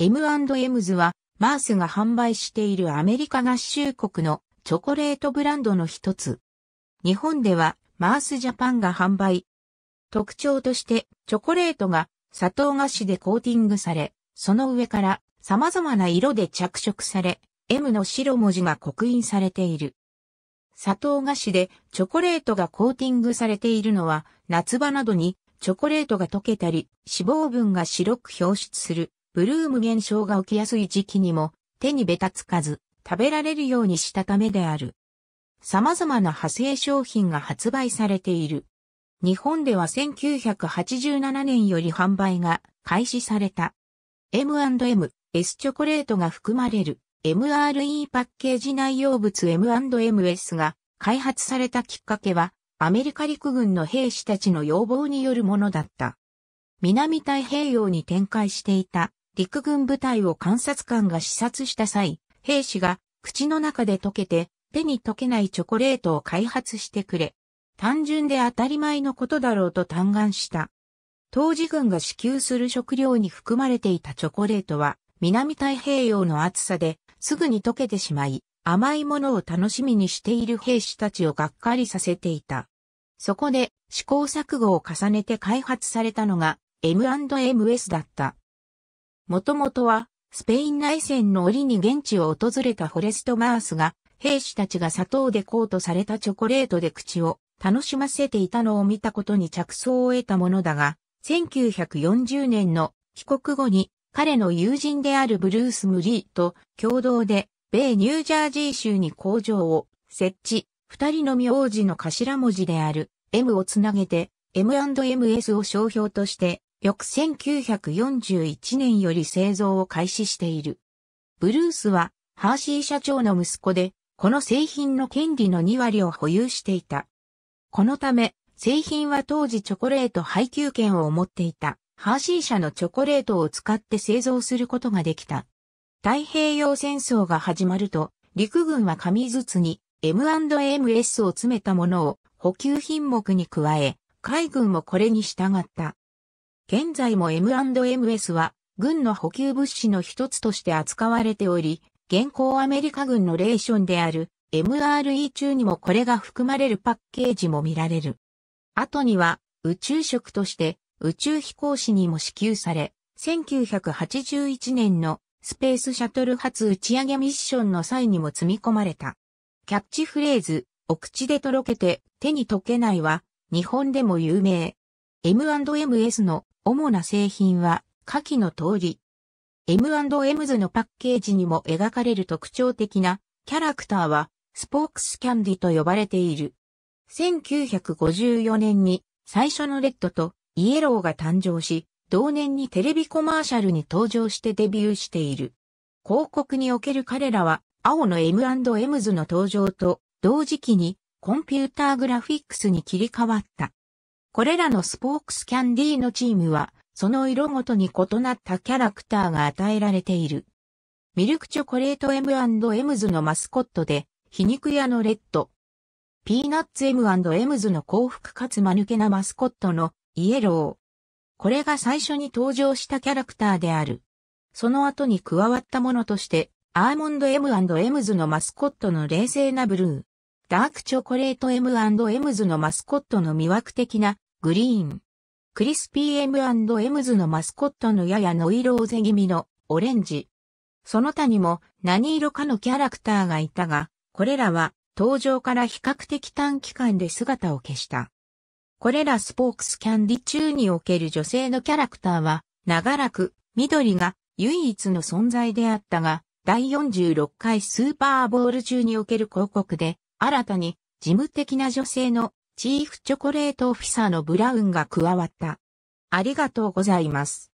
M&M's は、マースが販売しているアメリカ合衆国のチョコレートブランドの一つ。日本では、マースジャパンが販売。特徴として、チョコレートが砂糖菓子でコーティングされ、その上から様々な色で着色され、M の白文字が刻印されている。砂糖菓子でチョコレートがコーティングされているのは、夏場などにチョコレートが溶けたり、脂肪分が白く表出するブルーム現象が起きやすい時期にも手にべたつかず食べられるようにしたためである。様々な派生商品が発売されている。日本では1987年より販売が開始された。M&M、S チョコレートが含まれる MRE パッケージ内容物 M&MS が開発されたきっかけはアメリカ陸軍の兵士たちの要望によるものだった。南太平洋に展開していた陸軍部隊を観察官が視察した際、兵士が口の中で溶けて手に溶けないチョコレートを開発してくれ。単純で当たり前のことだろうと嘆願した。当時軍が支給する食料に含まれていたチョコレートは南太平洋の暑さですぐに溶けてしまい甘いものを楽しみにしている兵士たちをがっかりさせていた。そこで試行錯誤を重ねて開発されたのが M&MS だった。もともとは、スペイン内戦の折に現地を訪れたフォレスト・マースが、兵士たちが砂糖でコートされたチョコレートで口を楽しませていたのを見たことに着想を得たものだが、1940年の帰国後に彼の友人であるブルース・ムリーと共同で米ニュージャージー州に工場を設置、二人の名字の頭文字である M をつなげて M&MS を商標として翌1941年より製造を開始している。ブルースは、ハーシー社長の息子で、この製品の権利の2割を保有していた。このため、製品は当時チョコレート配給権を持っていた、ハーシー社のチョコレートを使って製造することができた。太平洋戦争が始まると、陸軍は紙筒に M&MS を詰めたものを補給品目に加え、海軍もこれに従った。現在も M&MS は軍の補給物資の一つとして扱われており、現行アメリカ軍のレーションである MRE 中にもこれが含まれるパッケージも見られる。後には宇宙食として宇宙飛行士にも支給され、1981年のスペースシャトル初打ち上げミッションの際にも積み込まれた。キャッチフレーズ、お口でとろけて手に溶けないは日本でも有名。M&M's の主な製品は下記の通り。M&M's のパッケージにも描かれる特徴的なキャラクターはスポークスキャンディと呼ばれている。1954年に最初のレッドとイエローが誕生し、同年にテレビコマーシャルに登場してデビューしている。広告における彼らは青の M&M's の登場と同時期にコンピューターグラフィックスに切り替わった。これらのスポークスキャンディーのチームは、その色ごとに異なったキャラクターが与えられている。ミルクチョコレート M&M's のマスコットで、皮肉屋のレッド。ピーナッツ M&M's の幸福かつ間抜けなマスコットのイエロー。これが最初に登場したキャラクターである。その後に加わったものとして、アーモンド M&M's のマスコットの冷静なブルー。ダークチョコレート M&M's のマスコットの魅惑的なグリーン。クリスピー M&M ズのマスコットのややノイローゼ気味のオレンジ。その他にも何色かのキャラクターがいたが、これらは登場から比較的短期間で姿を消した。これらスポークスキャンディ中における女性のキャラクターは、長らく緑が唯一の存在であったが、第46回スーパーボール中における広告で、新たに事務的な女性のチーフチョコレートオフィサーのブラウンが加わった。ありがとうございます。